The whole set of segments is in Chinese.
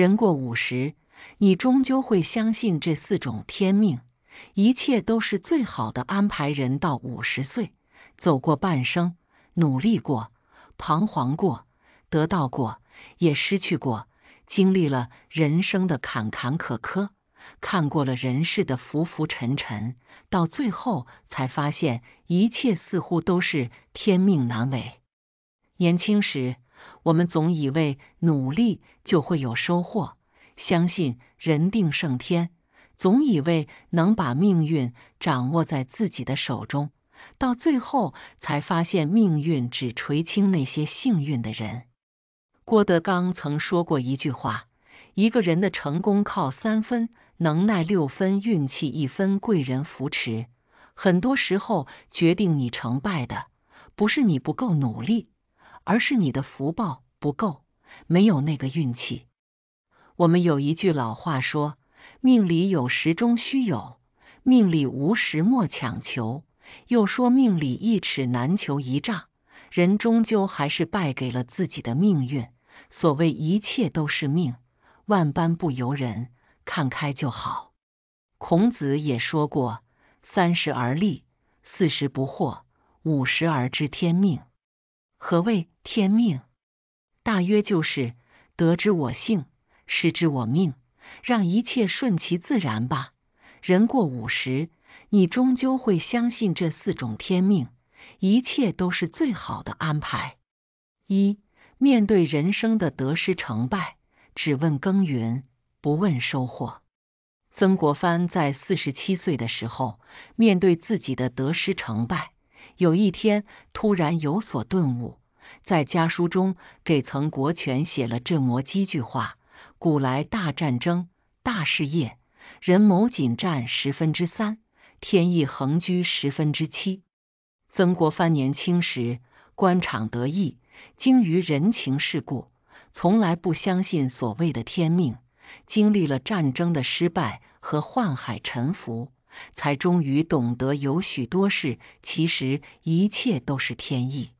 人过五十，你终究会相信这四种天命，一切都是最好的安排。人到五十岁，走过半生，努力过，彷徨过，得到过，也失去过，经历了人生的坎坎坷坷，看过了人世的浮浮沉沉，到最后才发现，一切似乎都是天命难违。年轻时，我们总以为努力就会有收获，相信人定胜天，总以为能把命运掌握在自己的手中，到最后才发现命运只垂青那些幸运的人。郭德纲曾说过一句话：“一个人的成功靠三分能耐，六分运气，一分贵人扶持。”很多时候，决定你成败的不是你不够努力。而是你的福报不够，没有那个运气。我们有一句老话说：“命里有时终须有，命里无时莫强求。”又说：“命里一尺难求一丈。”人终究还是败给了自己的命运。所谓一切都是命，万般不由人，看开就好。孔子也说过：“三十而立，四十不惑，五十而知天命。”何谓天命？大约就是得之我幸，失之我命，让一切顺其自然吧。人过五十，你终究会相信这四种天命，一切都是最好的安排。一，面对人生的得失成败，只问耕耘，不问收获。曾国藩在四十七岁的时候，面对自己的得失成败。有一天突然有所顿悟，在家书中给曾国荃写了这么几句话：古来大战争、大事业，人谋仅占十分之三，天意横居十分之七。曾国藩年轻时官场得意，精于人情世故，从来不相信所谓的天命。经历了战争的失败和宦海沉浮。才终于懂得有许多事，其实一切都是天意。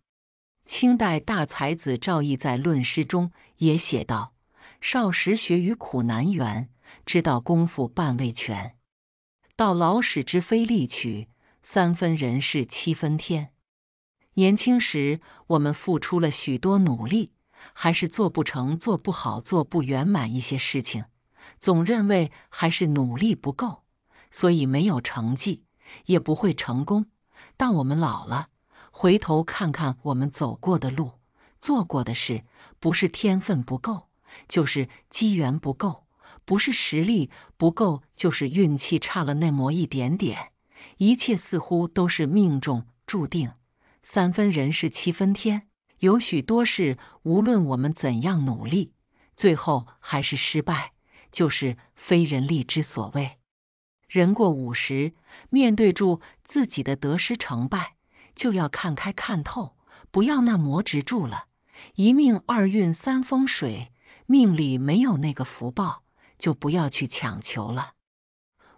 清代大才子赵翼在《论诗》中也写道：“少时学于苦难圆，知道功夫半未全。到老始知非力取，三分人事七分天。”年轻时，我们付出了许多努力，还是做不成、做不好、做不圆满一些事情，总认为还是努力不够。所以没有成绩，也不会成功。但我们老了，回头看看我们走过的路，做过的事，不是天分不够，就是机缘不够；不是实力不够，就是运气差了那么一点点。一切似乎都是命中注定。三分人事，七分天。有许多事，无论我们怎样努力，最后还是失败，就是非人力之所谓。人过五十，面对住自己的得失成败，就要看开看透，不要那磨执住了。一命二运三风水，命里没有那个福报，就不要去强求了。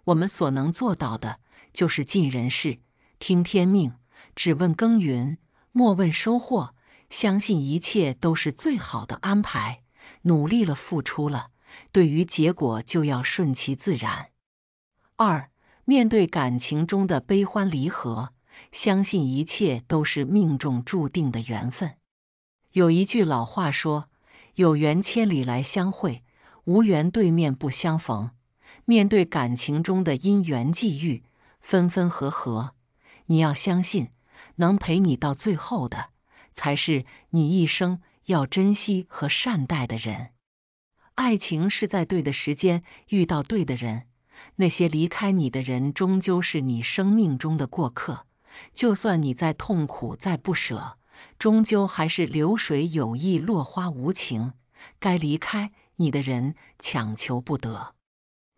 我们所能做到的，就是尽人事，听天命。只问耕耘，莫问收获。相信一切都是最好的安排。努力了，付出了，对于结果就要顺其自然。二，面对感情中的悲欢离合，相信一切都是命中注定的缘分。有一句老话说：“有缘千里来相会，无缘对面不相逢。”面对感情中的因缘际遇、分分合合，你要相信，能陪你到最后的，才是你一生要珍惜和善待的人。爱情是在对的时间遇到对的人。那些离开你的人，终究是你生命中的过客。就算你再痛苦、再不舍，终究还是流水有意、落花无情。该离开你的人，强求不得。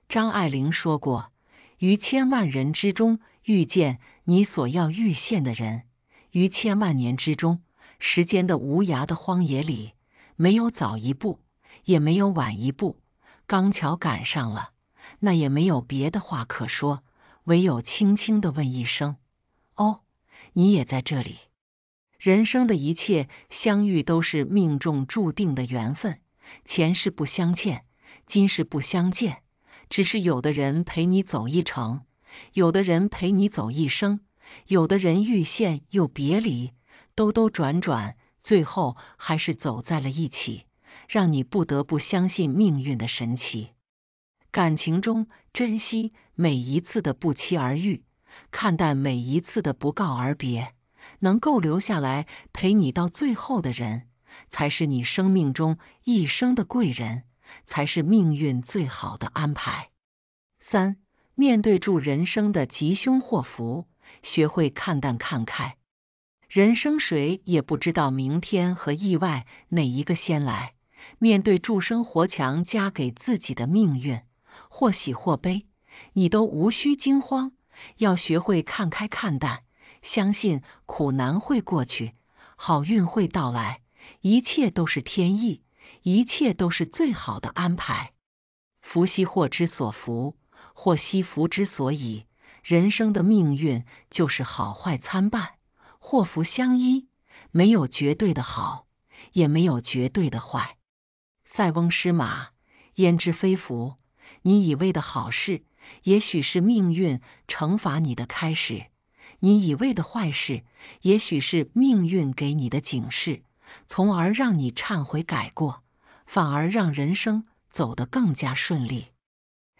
张爱玲说过：“于千万人之中遇见你所要遇见的人，于千万年之中，时间的无涯的荒野里，没有早一步，也没有晚一步，刚巧赶上了。”那也没有别的话可说，唯有轻轻的问一声：“哦，你也在这里。”人生的一切相遇都是命中注定的缘分，前世不相欠，今世不相见。只是有的人陪你走一程，有的人陪你走一生，有的人遇见又别离，兜兜转转，最后还是走在了一起，让你不得不相信命运的神奇。感情中珍惜每一次的不期而遇，看淡每一次的不告而别，能够留下来陪你到最后的人，才是你生命中一生的贵人，才是命运最好的安排。三，面对住人生的吉凶祸福，学会看淡看开。人生谁也不知道明天和意外哪一个先来，面对住生活强加给自己的命运。或喜或悲，你都无需惊慌，要学会看开看淡，相信苦难会过去，好运会到来，一切都是天意，一切都是最好的安排。福兮祸之所伏，祸兮福之所以。人生的命运就是好坏参半，祸福相依，没有绝对的好，也没有绝对的坏。塞翁失马，焉知非福。你以为的好事，也许是命运惩罚你的开始；你以为的坏事，也许是命运给你的警示，从而让你忏悔改过，反而让人生走得更加顺利。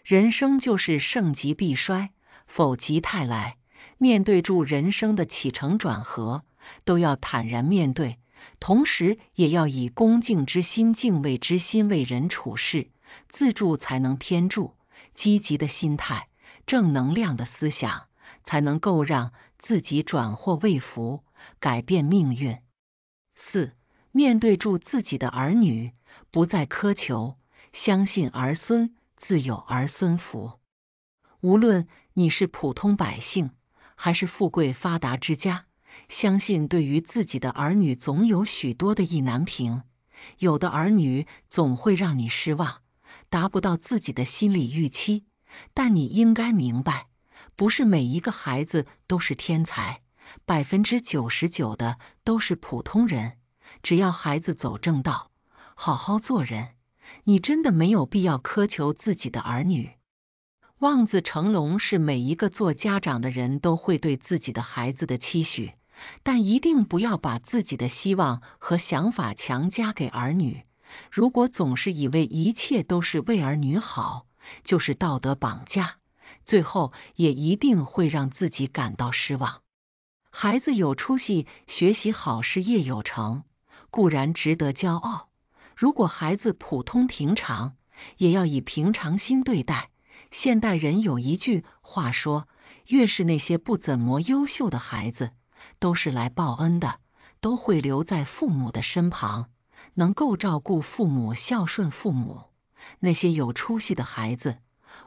人生就是盛极必衰，否极泰来。面对住人生的起承转合，都要坦然面对，同时也要以恭敬之心、敬畏之心为人处事。自助才能天助，积极的心态、正能量的思想，才能够让自己转祸为福，改变命运。四，面对住自己的儿女，不再苛求，相信儿孙自有儿孙福。无论你是普通百姓，还是富贵发达之家，相信对于自己的儿女，总有许多的意难平，有的儿女总会让你失望。达不到自己的心理预期，但你应该明白，不是每一个孩子都是天才，百分之九十九的都是普通人。只要孩子走正道，好好做人，你真的没有必要苛求自己的儿女。望子成龙是每一个做家长的人都会对自己的孩子的期许，但一定不要把自己的希望和想法强加给儿女。如果总是以为一切都是为儿女好，就是道德绑架，最后也一定会让自己感到失望。孩子有出息、学习好、事业有成，固然值得骄傲；如果孩子普通平常，也要以平常心对待。现代人有一句话说：“越是那些不怎么优秀的孩子，都是来报恩的，都会留在父母的身旁。”能够照顾父母、孝顺父母，那些有出息的孩子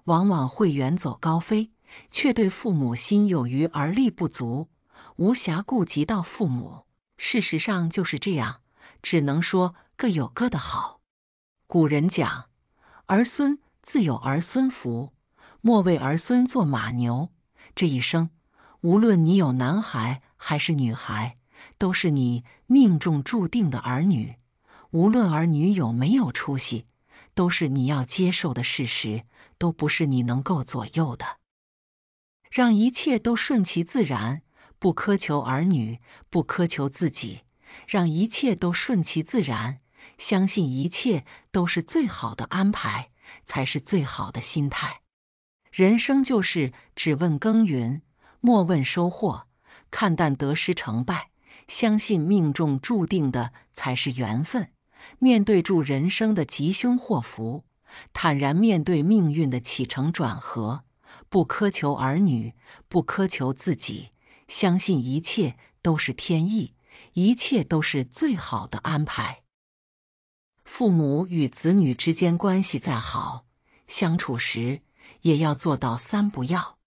往往会远走高飞，却对父母心有余而力不足，无暇顾及到父母。事实上就是这样，只能说各有各的好。古人讲：“儿孙自有儿孙福，莫为儿孙做马牛。”这一生，无论你有男孩还是女孩，都是你命中注定的儿女。无论儿女有没有出息，都是你要接受的事实，都不是你能够左右的。让一切都顺其自然，不苛求儿女，不苛求自己，让一切都顺其自然。相信一切都是最好的安排，才是最好的心态。人生就是只问耕耘，莫问收获。看淡得失成败，相信命中注定的才是缘分。面对住人生的吉凶祸福，坦然面对命运的起承转合，不苛求儿女，不苛求自己，相信一切都是天意，一切都是最好的安排。父母与子女之间关系再好，相处时也要做到三不要：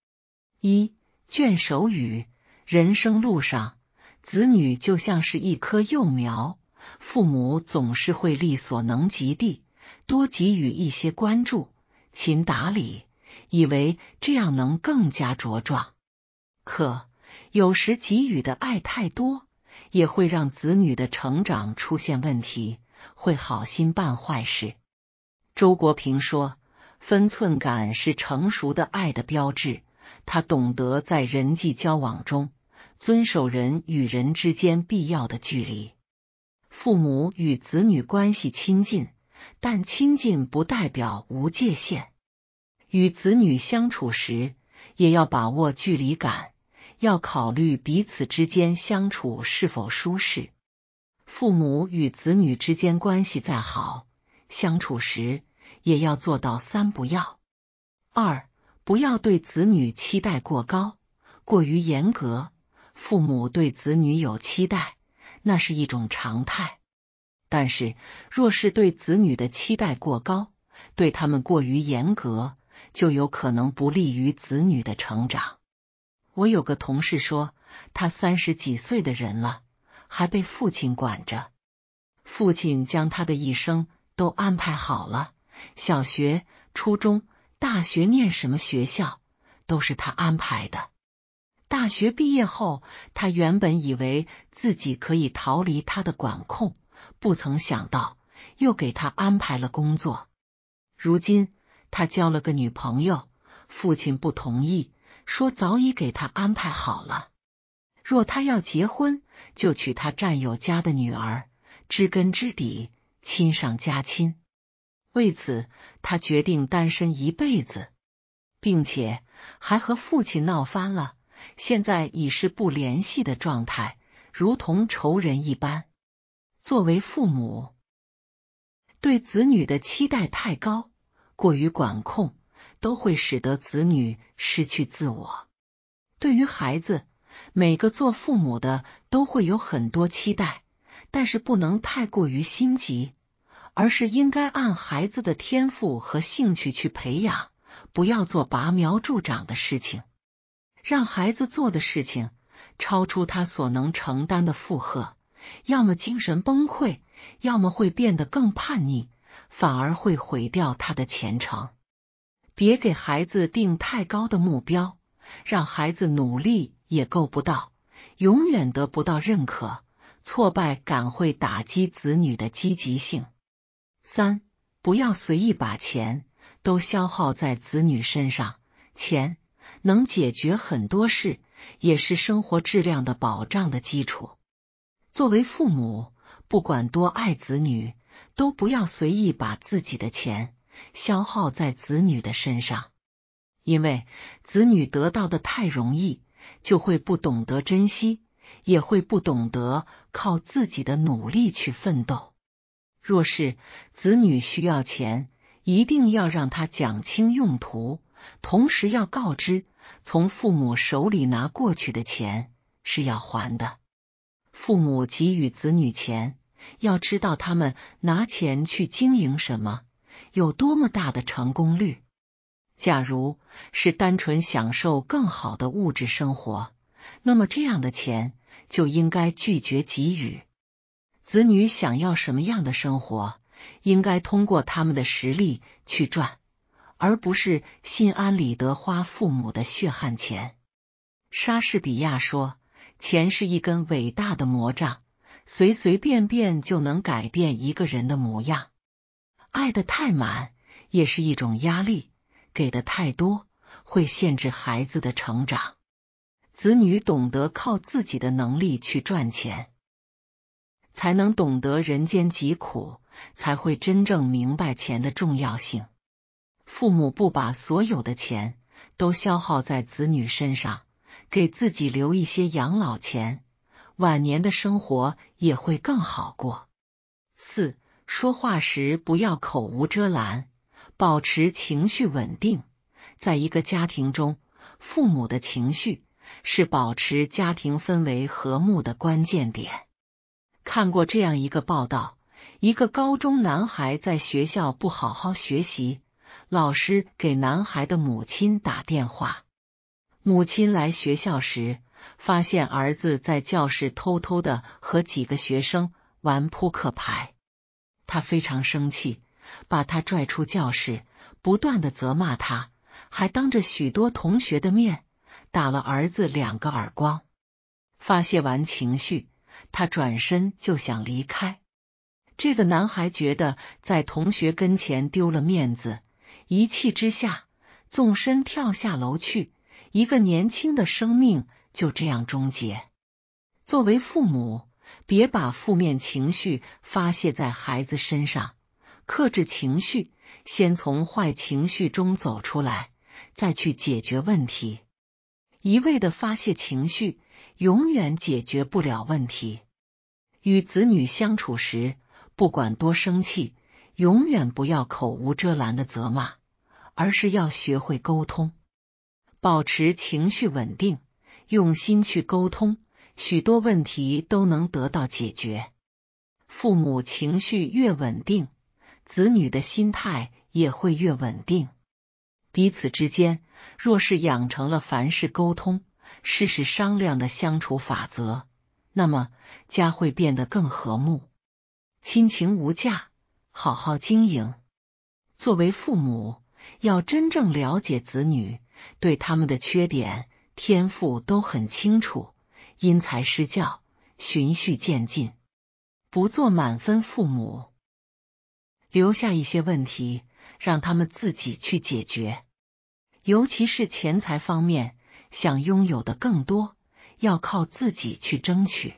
一、劝手语。人生路上，子女就像是一棵幼苗。父母总是会力所能及地多给予一些关注、勤打理，以为这样能更加茁壮。可有时给予的爱太多，也会让子女的成长出现问题，会好心办坏事。周国平说：“分寸感是成熟的爱的标志，他懂得在人际交往中遵守人与人之间必要的距离。”父母与子女关系亲近，但亲近不代表无界限。与子女相处时，也要把握距离感，要考虑彼此之间相处是否舒适。父母与子女之间关系再好，相处时也要做到三不要：二不要对子女期待过高，过于严格。父母对子女有期待。那是一种常态，但是若是对子女的期待过高，对他们过于严格，就有可能不利于子女的成长。我有个同事说，他三十几岁的人了，还被父亲管着，父亲将他的一生都安排好了，小学、初中、大学念什么学校都是他安排的。大学毕业后，他原本以为自己可以逃离他的管控，不曾想到又给他安排了工作。如今他交了个女朋友，父亲不同意，说早已给他安排好了。若他要结婚，就娶他战友家的女儿，知根知底，亲上加亲。为此，他决定单身一辈子，并且还和父亲闹翻了。现在已是不联系的状态，如同仇人一般。作为父母，对子女的期待太高，过于管控，都会使得子女失去自我。对于孩子，每个做父母的都会有很多期待，但是不能太过于心急，而是应该按孩子的天赋和兴趣去培养，不要做拔苗助长的事情。让孩子做的事情超出他所能承担的负荷，要么精神崩溃，要么会变得更叛逆，反而会毁掉他的前程。别给孩子定太高的目标，让孩子努力也够不到，永远得不到认可，挫败感会打击子女的积极性。三，不要随意把钱都消耗在子女身上，钱。能解决很多事，也是生活质量的保障的基础。作为父母，不管多爱子女，都不要随意把自己的钱消耗在子女的身上，因为子女得到的太容易，就会不懂得珍惜，也会不懂得靠自己的努力去奋斗。若是子女需要钱，一定要让他讲清用途。同时要告知，从父母手里拿过去的钱是要还的。父母给予子女钱，要知道他们拿钱去经营什么，有多么大的成功率。假如是单纯享受更好的物质生活，那么这样的钱就应该拒绝给予。子女想要什么样的生活，应该通过他们的实力去赚。而不是心安理得花父母的血汗钱。莎士比亚说：“钱是一根伟大的魔杖，随随便便就能改变一个人的模样。”爱的太满也是一种压力，给的太多会限制孩子的成长。子女懂得靠自己的能力去赚钱，才能懂得人间疾苦，才会真正明白钱的重要性。父母不把所有的钱都消耗在子女身上，给自己留一些养老钱，晚年的生活也会更好过。四，说话时不要口无遮拦，保持情绪稳定。在一个家庭中，父母的情绪是保持家庭氛围和睦的关键点。看过这样一个报道：一个高中男孩在学校不好好学习。老师给男孩的母亲打电话。母亲来学校时，发现儿子在教室偷偷的和几个学生玩扑克牌，他非常生气，把他拽出教室，不断的责骂他，还当着许多同学的面打了儿子两个耳光。发泄完情绪，他转身就想离开。这个男孩觉得在同学跟前丢了面子。一气之下，纵身跳下楼去，一个年轻的生命就这样终结。作为父母，别把负面情绪发泄在孩子身上，克制情绪，先从坏情绪中走出来，再去解决问题。一味的发泄情绪，永远解决不了问题。与子女相处时，不管多生气，永远不要口无遮拦的责骂。而是要学会沟通，保持情绪稳定，用心去沟通，许多问题都能得到解决。父母情绪越稳定，子女的心态也会越稳定。彼此之间若是养成了凡事沟通、事事商量的相处法则，那么家会变得更和睦。亲情无价，好好经营。作为父母。要真正了解子女，对他们的缺点、天赋都很清楚，因材施教，循序渐进，不做满分父母，留下一些问题让他们自己去解决。尤其是钱财方面，想拥有的更多，要靠自己去争取，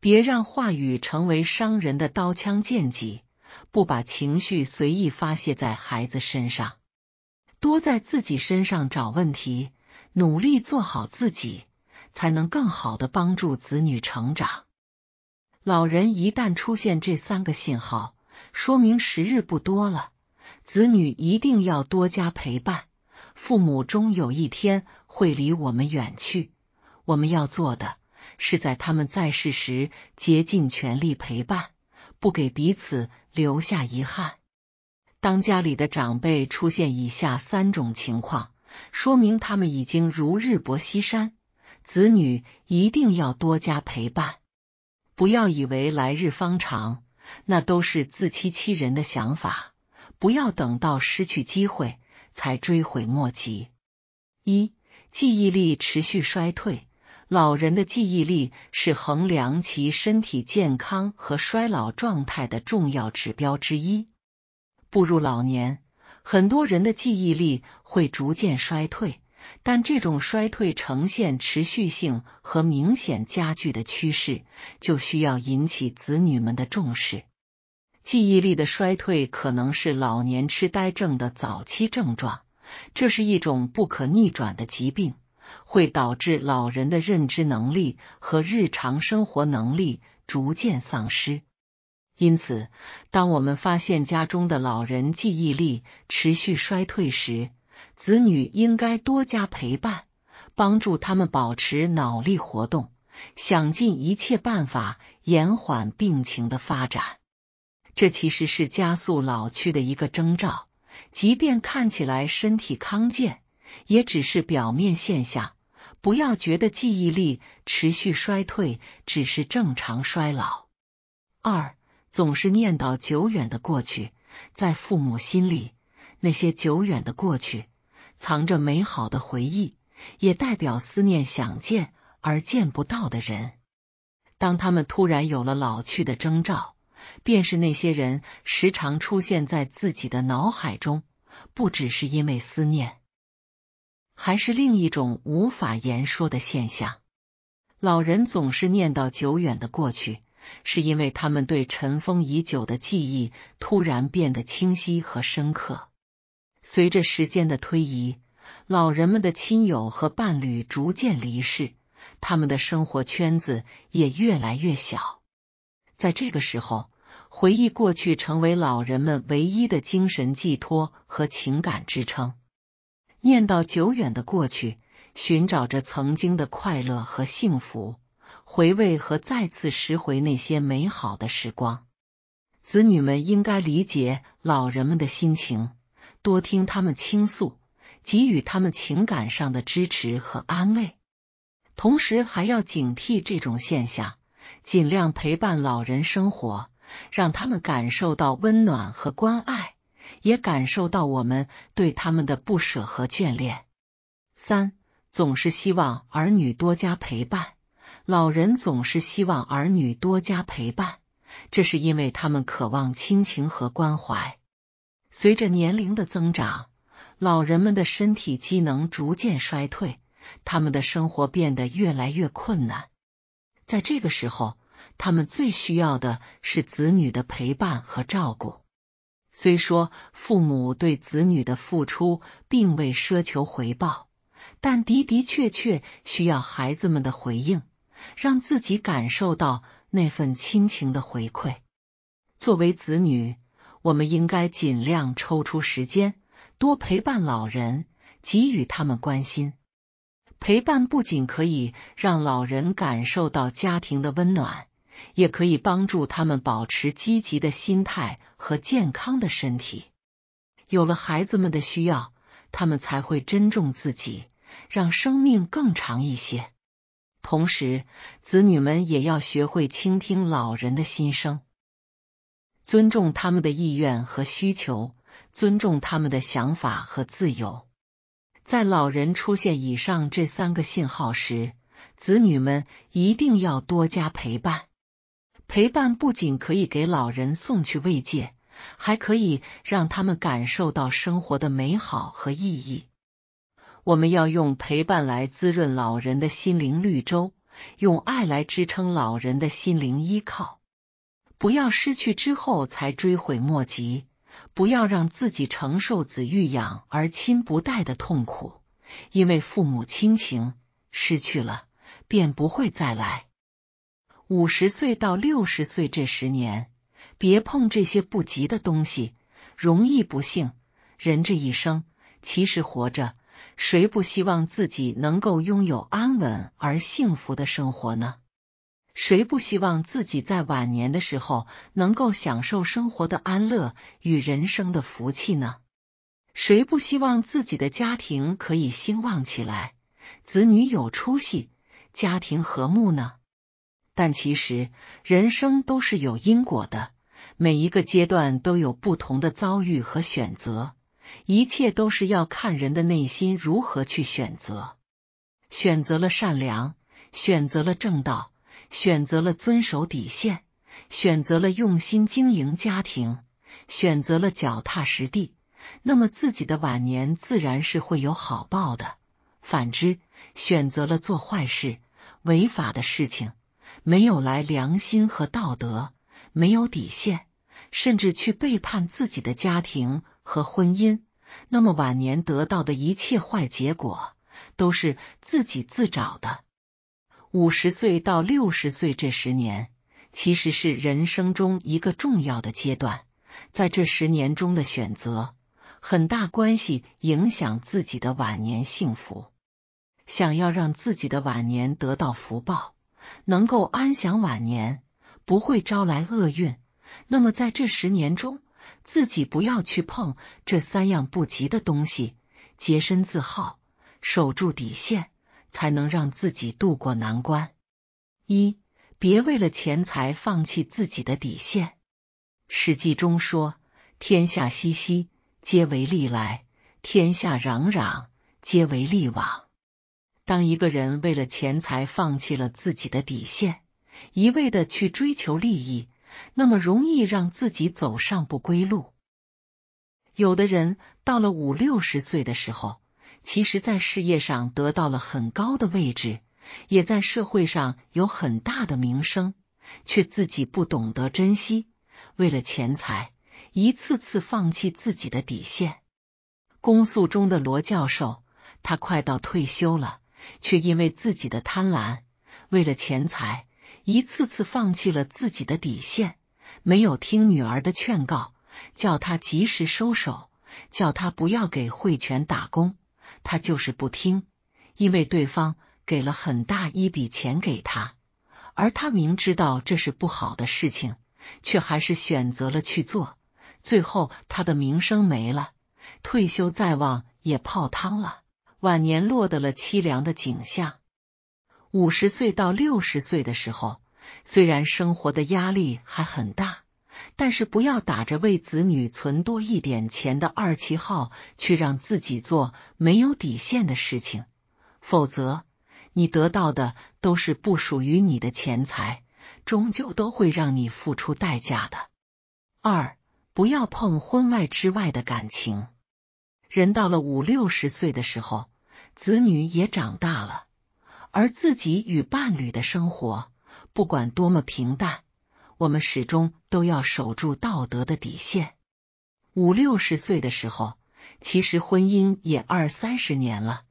别让话语成为伤人的刀枪剑戟。不把情绪随意发泄在孩子身上，多在自己身上找问题，努力做好自己，才能更好的帮助子女成长。老人一旦出现这三个信号，说明时日不多了，子女一定要多加陪伴。父母终有一天会离我们远去，我们要做的是在他们在世时竭尽全力陪伴，不给彼此。留下遗憾。当家里的长辈出现以下三种情况，说明他们已经如日薄西山，子女一定要多加陪伴。不要以为来日方长，那都是自欺欺人的想法。不要等到失去机会才追悔莫及。一、记忆力持续衰退。老人的记忆力是衡量其身体健康和衰老状态的重要指标之一。步入老年，很多人的记忆力会逐渐衰退，但这种衰退呈现持续性和明显加剧的趋势，就需要引起子女们的重视。记忆力的衰退可能是老年痴呆症的早期症状，这是一种不可逆转的疾病。会导致老人的认知能力和日常生活能力逐渐丧失。因此，当我们发现家中的老人记忆力持续衰退时，子女应该多加陪伴，帮助他们保持脑力活动，想尽一切办法延缓病情的发展。这其实是加速老去的一个征兆，即便看起来身体康健。也只是表面现象，不要觉得记忆力持续衰退只是正常衰老。二总是念叨久远的过去，在父母心里，那些久远的过去藏着美好的回忆，也代表思念想见而见不到的人。当他们突然有了老去的征兆，便是那些人时常出现在自己的脑海中，不只是因为思念。还是另一种无法言说的现象。老人总是念叨久远的过去，是因为他们对尘封已久的记忆突然变得清晰和深刻。随着时间的推移，老人们的亲友和伴侣逐渐离世，他们的生活圈子也越来越小。在这个时候，回忆过去成为老人们唯一的精神寄托和情感支撑。念到久远的过去，寻找着曾经的快乐和幸福，回味和再次拾回那些美好的时光。子女们应该理解老人们的心情，多听他们倾诉，给予他们情感上的支持和安慰。同时，还要警惕这种现象，尽量陪伴老人生活，让他们感受到温暖和关爱。也感受到我们对他们的不舍和眷恋。三总是希望儿女多加陪伴，老人总是希望儿女多加陪伴，这是因为他们渴望亲情和关怀。随着年龄的增长，老人们的身体机能逐渐衰退，他们的生活变得越来越困难。在这个时候，他们最需要的是子女的陪伴和照顾。虽说父母对子女的付出并未奢求回报，但的的确确需要孩子们的回应，让自己感受到那份亲情的回馈。作为子女，我们应该尽量抽出时间多陪伴老人，给予他们关心。陪伴不仅可以让老人感受到家庭的温暖。也可以帮助他们保持积极的心态和健康的身体。有了孩子们的需要，他们才会珍重自己，让生命更长一些。同时，子女们也要学会倾听老人的心声，尊重他们的意愿和需求，尊重他们的想法和自由。在老人出现以上这三个信号时，子女们一定要多加陪伴。陪伴不仅可以给老人送去慰藉，还可以让他们感受到生活的美好和意义。我们要用陪伴来滋润老人的心灵绿洲，用爱来支撑老人的心灵依靠。不要失去之后才追悔莫及，不要让自己承受子欲养而亲不待的痛苦。因为父母亲情失去了，便不会再来。五十岁到六十岁这十年，别碰这些不吉的东西，容易不幸。人这一生，其实活着，谁不希望自己能够拥有安稳而幸福的生活呢？谁不希望自己在晚年的时候能够享受生活的安乐与人生的福气呢？谁不希望自己的家庭可以兴旺起来，子女有出息，家庭和睦呢？但其实人生都是有因果的，每一个阶段都有不同的遭遇和选择，一切都是要看人的内心如何去选择。选择了善良，选择了正道，选择了遵守底线，选择了用心经营家庭，选择了脚踏实地，那么自己的晚年自然是会有好报的。反之，选择了做坏事、违法的事情。没有来良心和道德，没有底线，甚至去背叛自己的家庭和婚姻，那么晚年得到的一切坏结果都是自己自找的。五十岁到六十岁这十年，其实是人生中一个重要的阶段，在这十年中的选择，很大关系影响自己的晚年幸福。想要让自己的晚年得到福报。能够安享晚年，不会招来厄运。那么在这十年中，自己不要去碰这三样不吉的东西，洁身自好，守住底线，才能让自己渡过难关。一，别为了钱财放弃自己的底线。《史记》中说：“天下熙熙，皆为利来；天下攘攘，皆为利往。”当一个人为了钱财放弃了自己的底线，一味的去追求利益，那么容易让自己走上不归路。有的人到了五六十岁的时候，其实，在事业上得到了很高的位置，也在社会上有很大的名声，却自己不懂得珍惜，为了钱财一次次放弃自己的底线。公诉中的罗教授，他快到退休了。却因为自己的贪婪，为了钱财，一次次放弃了自己的底线，没有听女儿的劝告，叫他及时收手，叫他不要给汇泉打工，他就是不听。因为对方给了很大一笔钱给他，而他明知道这是不好的事情，却还是选择了去做。最后，他的名声没了，退休在望也泡汤了。晚年落得了凄凉的景象。五十岁到六十岁的时候，虽然生活的压力还很大，但是不要打着为子女存多一点钱的二旗号去让自己做没有底线的事情，否则你得到的都是不属于你的钱财，终究都会让你付出代价的。二，不要碰婚外之外的感情。人到了五六十岁的时候。子女也长大了，而自己与伴侣的生活，不管多么平淡，我们始终都要守住道德的底线。五六十岁的时候，其实婚姻也二三十年了，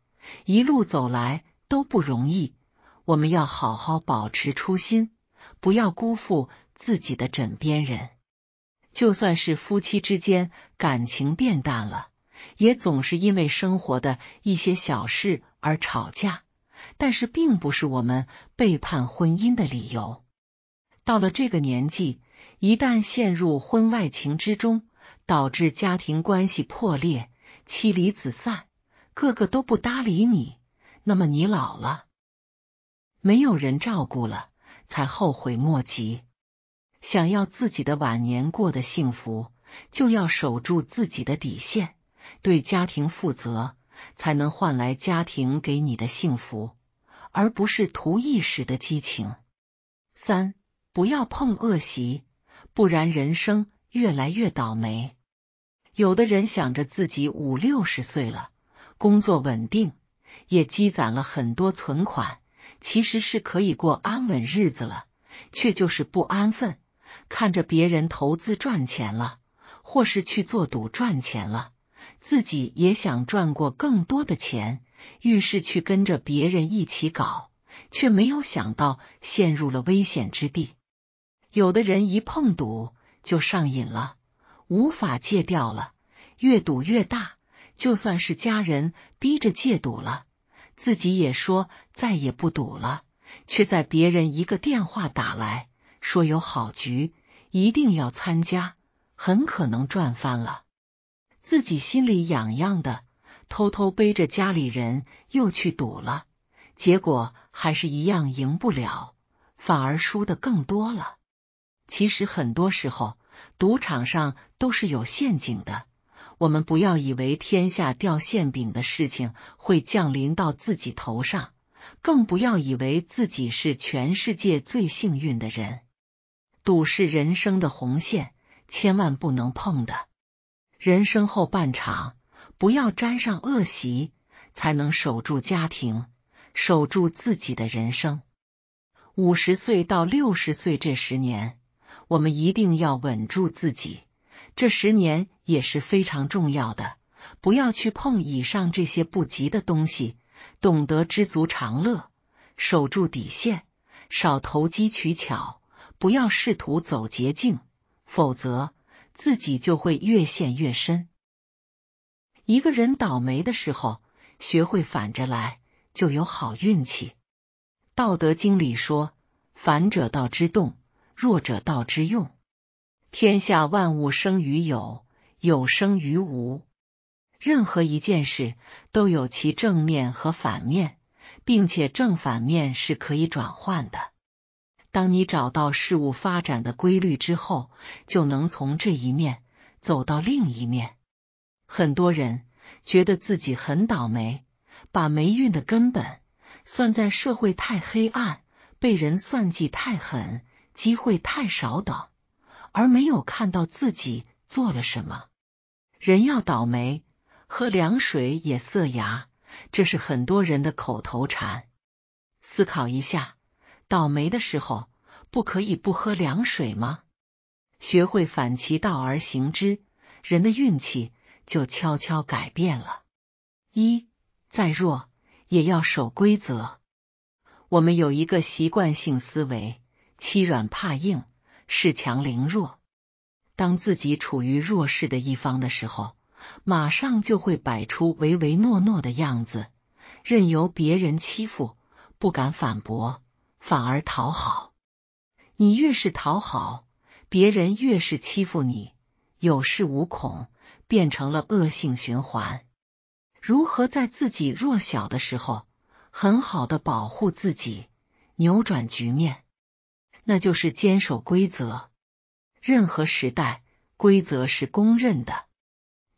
一路走来都不容易，我们要好好保持初心，不要辜负自己的枕边人。就算是夫妻之间感情变淡了。也总是因为生活的一些小事而吵架，但是并不是我们背叛婚姻的理由。到了这个年纪，一旦陷入婚外情之中，导致家庭关系破裂，妻离子散，个个都不搭理你，那么你老了，没有人照顾了，才后悔莫及。想要自己的晚年过得幸福，就要守住自己的底线。对家庭负责，才能换来家庭给你的幸福，而不是图一时的激情。三，不要碰恶习，不然人生越来越倒霉。有的人想着自己五六十岁了，工作稳定，也积攒了很多存款，其实是可以过安稳日子了，却就是不安分，看着别人投资赚钱了，或是去做赌赚钱了。自己也想赚过更多的钱，于是去跟着别人一起搞，却没有想到陷入了危险之地。有的人一碰赌就上瘾了，无法戒掉了，越赌越大。就算是家人逼着戒赌了，自己也说再也不赌了，却在别人一个电话打来说有好局，一定要参加，很可能赚翻了。自己心里痒痒的，偷偷背着家里人又去赌了，结果还是一样赢不了，反而输的更多了。其实很多时候，赌场上都是有陷阱的。我们不要以为天下掉馅饼的事情会降临到自己头上，更不要以为自己是全世界最幸运的人。赌是人生的红线，千万不能碰的。人生后半场，不要沾上恶习，才能守住家庭，守住自己的人生。五十岁到六十岁这十年，我们一定要稳住自己，这十年也是非常重要的。不要去碰以上这些不吉的东西，懂得知足常乐，守住底线，少投机取巧，不要试图走捷径，否则。自己就会越陷越深。一个人倒霉的时候，学会反着来，就有好运气。《道德经》里说：“反者道之动，弱者道之用。天下万物生于有，有生于无。”任何一件事都有其正面和反面，并且正反面是可以转换的。当你找到事物发展的规律之后，就能从这一面走到另一面。很多人觉得自己很倒霉，把霉运的根本算在社会太黑暗、被人算计太狠、机会太少等，而没有看到自己做了什么。人要倒霉，喝凉水也塞牙，这是很多人的口头禅。思考一下。倒霉的时候不可以不喝凉水吗？学会反其道而行之，人的运气就悄悄改变了。一再弱也要守规则。我们有一个习惯性思维：欺软怕硬，恃强凌弱。当自己处于弱势的一方的时候，马上就会摆出唯唯诺诺的样子，任由别人欺负，不敢反驳。反而讨好，你越是讨好，别人越是欺负你，有恃无恐，变成了恶性循环。如何在自己弱小的时候很好的保护自己，扭转局面？那就是坚守规则。任何时代，规则是公认的，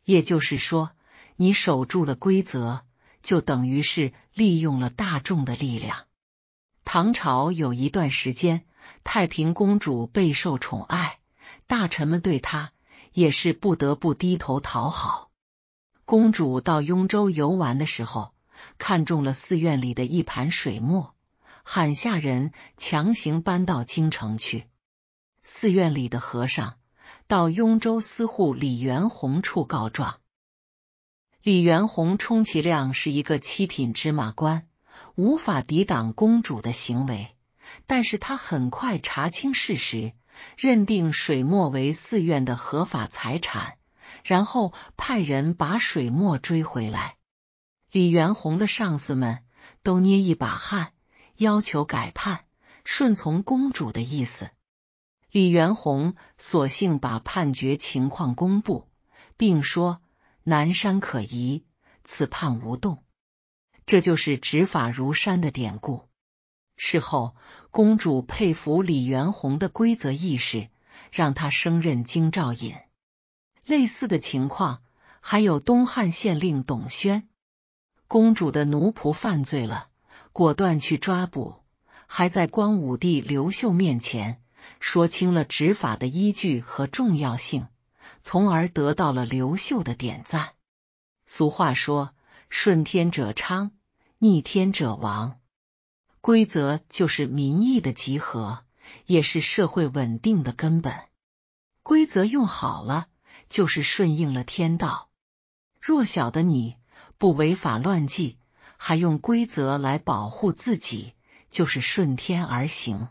也就是说，你守住了规则，就等于是利用了大众的力量。唐朝有一段时间，太平公主备受宠爱，大臣们对她也是不得不低头讨好。公主到雍州游玩的时候，看中了寺院里的一盘水墨，喊下人强行搬到京城去。寺院里的和尚到雍州司户李元宏处告状，李元宏充其量是一个七品芝麻官。无法抵挡公主的行为，但是他很快查清事实，认定水墨为寺院的合法财产，然后派人把水墨追回来。李元宏的上司们都捏一把汗，要求改判，顺从公主的意思。李元宏索性把判决情况公布，并说：“南山可疑，此判无动。”这就是执法如山的典故。事后，公主佩服李元宏的规则意识，让他升任京兆尹。类似的情况还有东汉县令董宣，公主的奴仆犯罪了，果断去抓捕，还在光武帝刘秀面前说清了执法的依据和重要性，从而得到了刘秀的点赞。俗话说。顺天者昌，逆天者亡。规则就是民意的集合，也是社会稳定的根本。规则用好了，就是顺应了天道。弱小的你不违法乱纪，还用规则来保护自己，就是顺天而行。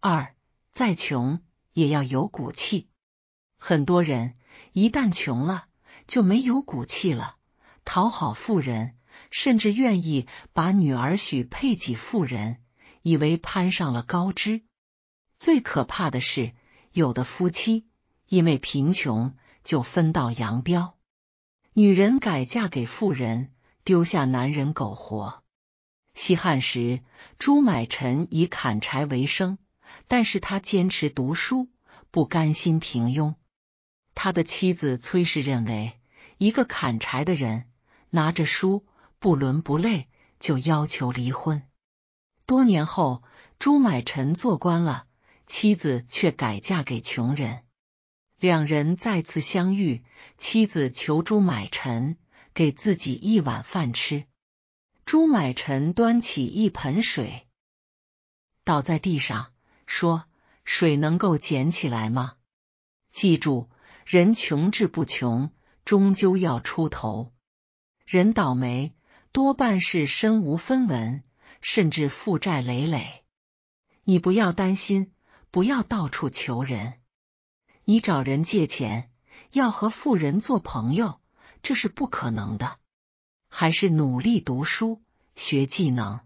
二，再穷也要有骨气。很多人一旦穷了，就没有骨气了。讨好富人，甚至愿意把女儿许配给富人，以为攀上了高枝。最可怕的是，有的夫妻因为贫穷就分道扬镳，女人改嫁给富人，丢下男人苟活。西汉时，朱买臣以砍柴为生，但是他坚持读书，不甘心平庸。他的妻子崔氏认为，一个砍柴的人。拿着书不伦不类，就要求离婚。多年后，朱买臣做官了，妻子却改嫁给穷人。两人再次相遇，妻子求朱买臣给自己一碗饭吃。朱买臣端起一盆水，倒在地上，说：“水能够捡起来吗？”记住，人穷志不穷，终究要出头。人倒霉多半是身无分文，甚至负债累累。你不要担心，不要到处求人，你找人借钱，要和富人做朋友，这是不可能的。还是努力读书，学技能，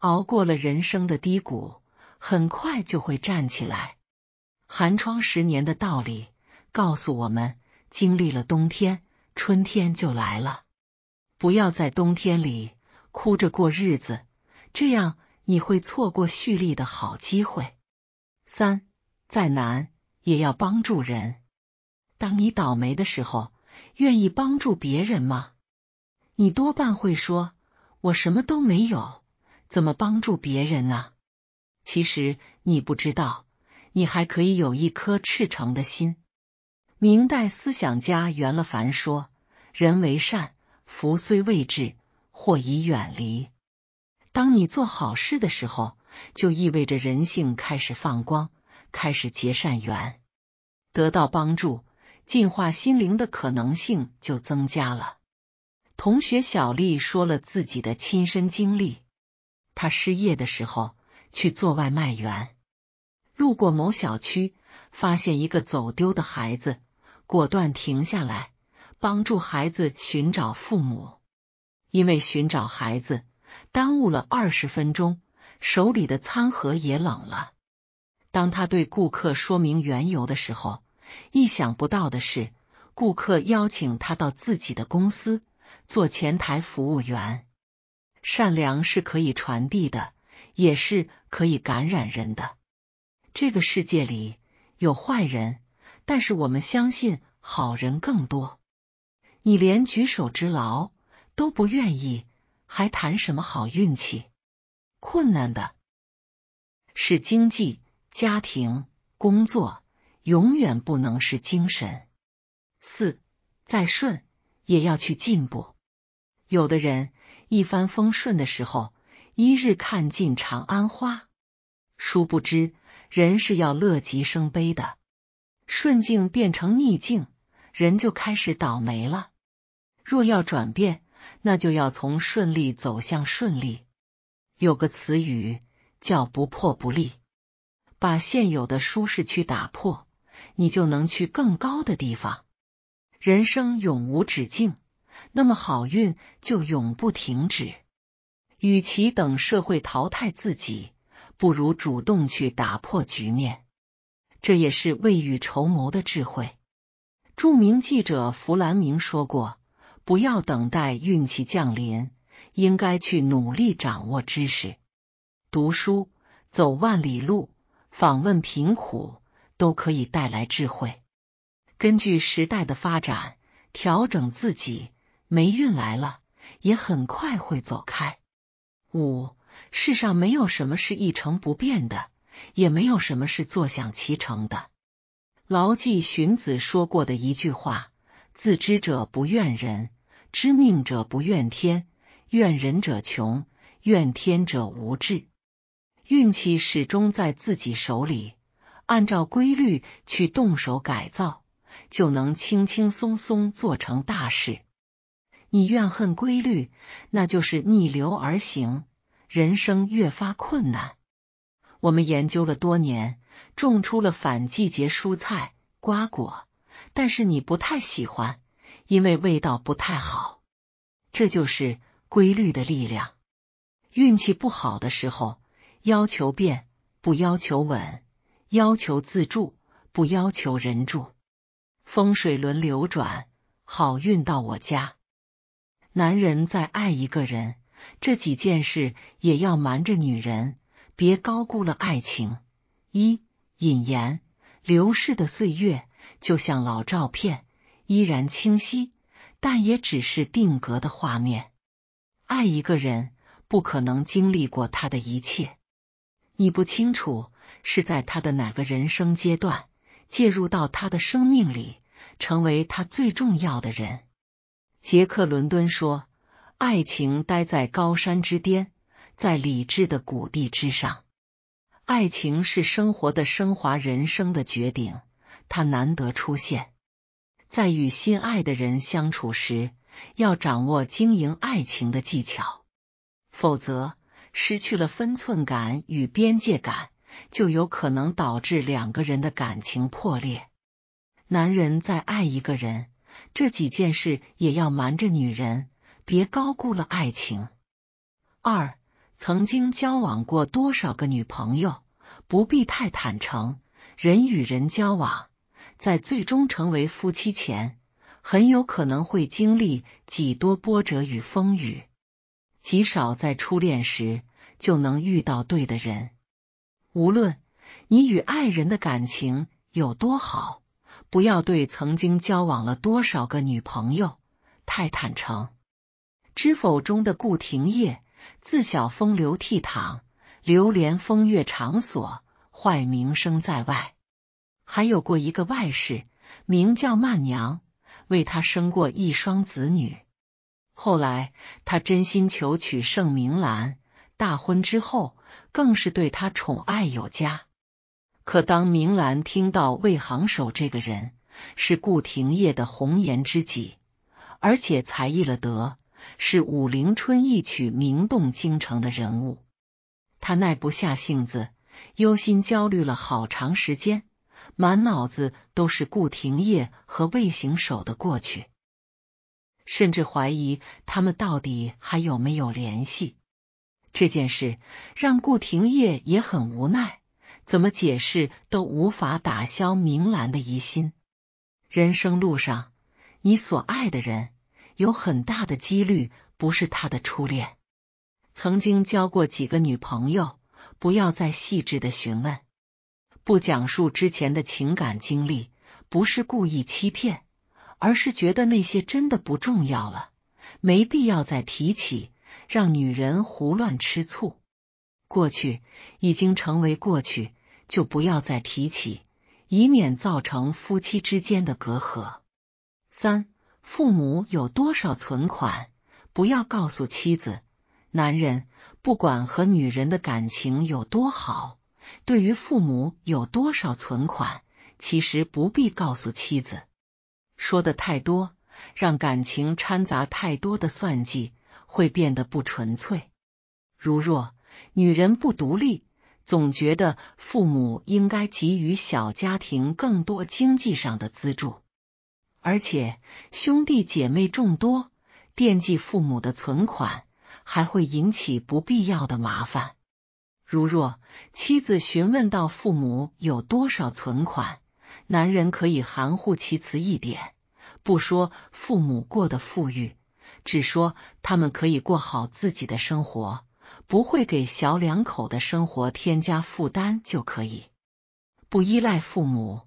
熬过了人生的低谷，很快就会站起来。寒窗十年的道理告诉我们：经历了冬天，春天就来了。不要在冬天里哭着过日子，这样你会错过蓄力的好机会。三，再难也要帮助人。当你倒霉的时候，愿意帮助别人吗？你多半会说：“我什么都没有，怎么帮助别人呢？”其实你不知道，你还可以有一颗赤诚的心。明代思想家袁了凡说：“人为善。”福虽未至，祸已远离。当你做好事的时候，就意味着人性开始放光，开始结善缘，得到帮助，进化心灵的可能性就增加了。同学小丽说了自己的亲身经历：她失业的时候去做外卖员，路过某小区，发现一个走丢的孩子，果断停下来。帮助孩子寻找父母，因为寻找孩子耽误了二十分钟，手里的餐盒也冷了。当他对顾客说明缘由的时候，意想不到的是，顾客邀请他到自己的公司做前台服务员。善良是可以传递的，也是可以感染人的。这个世界里有坏人，但是我们相信好人更多。你连举手之劳都不愿意，还谈什么好运气？困难的是经济、家庭、工作，永远不能是精神。四再顺也要去进步。有的人一帆风顺的时候，一日看尽长安花，殊不知人是要乐极生悲的，顺境变成逆境，人就开始倒霉了。若要转变，那就要从顺利走向顺利。有个词语叫“不破不立”，把现有的舒适区打破，你就能去更高的地方。人生永无止境，那么好运就永不停止。与其等社会淘汰自己，不如主动去打破局面。这也是未雨绸缪的智慧。著名记者弗兰明说过。不要等待运气降临，应该去努力掌握知识、读书、走万里路、访问贫苦，都可以带来智慧。根据时代的发展调整自己，霉运来了也很快会走开。五，世上没有什么是一成不变的，也没有什么是坐享其成的。牢记荀子说过的一句话：“自知者不怨人。”知命者不怨天，怨人者穷，怨天者无志。运气始终在自己手里，按照规律去动手改造，就能轻轻松松做成大事。你怨恨规律，那就是逆流而行，人生越发困难。我们研究了多年，种出了反季节蔬菜瓜果，但是你不太喜欢。因为味道不太好，这就是规律的力量。运气不好的时候，要求变，不要求稳，要求自助，不要求人助。风水轮流转，好运到我家。男人在爱一个人，这几件事也要瞒着女人，别高估了爱情。一引言，流逝的岁月就像老照片。依然清晰，但也只是定格的画面。爱一个人，不可能经历过他的一切。你不清楚是在他的哪个人生阶段，介入到他的生命里，成为他最重要的人。杰克·伦敦说：“爱情待在高山之巅，在理智的谷地之上。爱情是生活的升华，人生的绝顶。它难得出现。”在与心爱的人相处时，要掌握经营爱情的技巧，否则失去了分寸感与边界感，就有可能导致两个人的感情破裂。男人在爱一个人，这几件事也要瞒着女人，别高估了爱情。二，曾经交往过多少个女朋友，不必太坦诚。人与人交往。在最终成为夫妻前，很有可能会经历几多波折与风雨。极少在初恋时就能遇到对的人。无论你与爱人的感情有多好，不要对曾经交往了多少个女朋友太坦诚。《知否》中的顾廷烨自小风流倜傥，流连风月场所，坏名声在外。还有过一个外室，名叫曼娘，为他生过一双子女。后来他真心求娶盛明兰，大婚之后更是对他宠爱有加。可当明兰听到魏行守这个人是顾廷烨的红颜知己，而且才艺了得，是武陵春一曲名动京城的人物，他耐不下性子，忧心焦虑了好长时间。满脑子都是顾廷烨和魏行手的过去，甚至怀疑他们到底还有没有联系。这件事让顾廷烨也很无奈，怎么解释都无法打消明兰的疑心。人生路上，你所爱的人有很大的几率不是他的初恋。曾经交过几个女朋友，不要再细致的询问。不讲述之前的情感经历，不是故意欺骗，而是觉得那些真的不重要了，没必要再提起，让女人胡乱吃醋。过去已经成为过去，就不要再提起，以免造成夫妻之间的隔阂。三、父母有多少存款，不要告诉妻子。男人不管和女人的感情有多好。对于父母有多少存款，其实不必告诉妻子。说的太多，让感情掺杂太多的算计，会变得不纯粹。如若女人不独立，总觉得父母应该给予小家庭更多经济上的资助，而且兄弟姐妹众多，惦记父母的存款，还会引起不必要的麻烦。如若妻子询问到父母有多少存款，男人可以含糊其辞一点，不说父母过得富裕，只说他们可以过好自己的生活，不会给小两口的生活添加负担就可以。不依赖父母，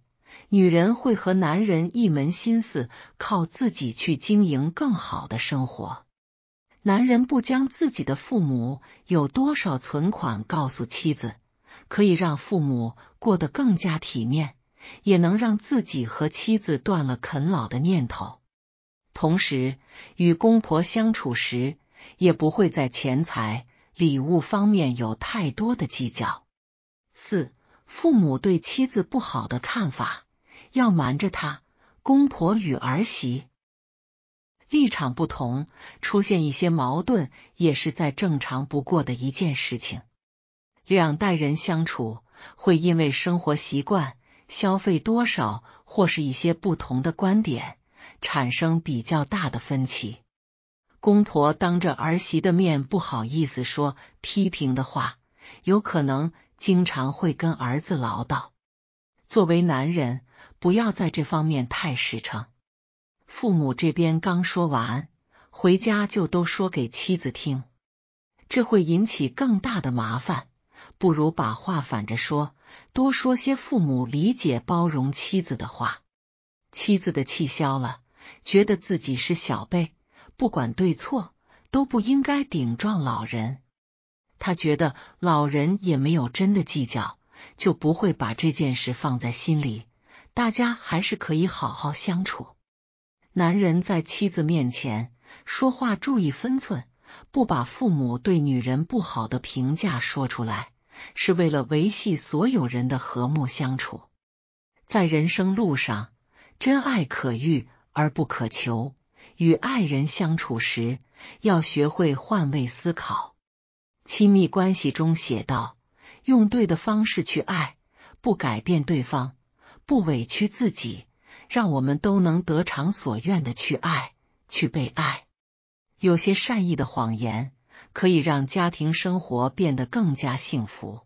女人会和男人一门心思靠自己去经营更好的生活。男人不将自己的父母有多少存款告诉妻子，可以让父母过得更加体面，也能让自己和妻子断了啃老的念头。同时，与公婆相处时，也不会在钱财、礼物方面有太多的计较。四、父母对妻子不好的看法要瞒着他，公婆与儿媳。立场不同，出现一些矛盾也是再正常不过的一件事情。两代人相处，会因为生活习惯、消费多少或是一些不同的观点，产生比较大的分歧。公婆当着儿媳的面不好意思说批评的话，有可能经常会跟儿子唠叨。作为男人，不要在这方面太实诚。父母这边刚说完，回家就都说给妻子听，这会引起更大的麻烦。不如把话反着说，多说些父母理解包容妻子的话。妻子的气消了，觉得自己是小辈，不管对错都不应该顶撞老人。他觉得老人也没有真的计较，就不会把这件事放在心里，大家还是可以好好相处。男人在妻子面前说话注意分寸，不把父母对女人不好的评价说出来，是为了维系所有人的和睦相处。在人生路上，真爱可遇而不可求。与爱人相处时，要学会换位思考。亲密关系中写道：用对的方式去爱，不改变对方，不委屈自己。让我们都能得偿所愿的去爱，去被爱。有些善意的谎言可以让家庭生活变得更加幸福。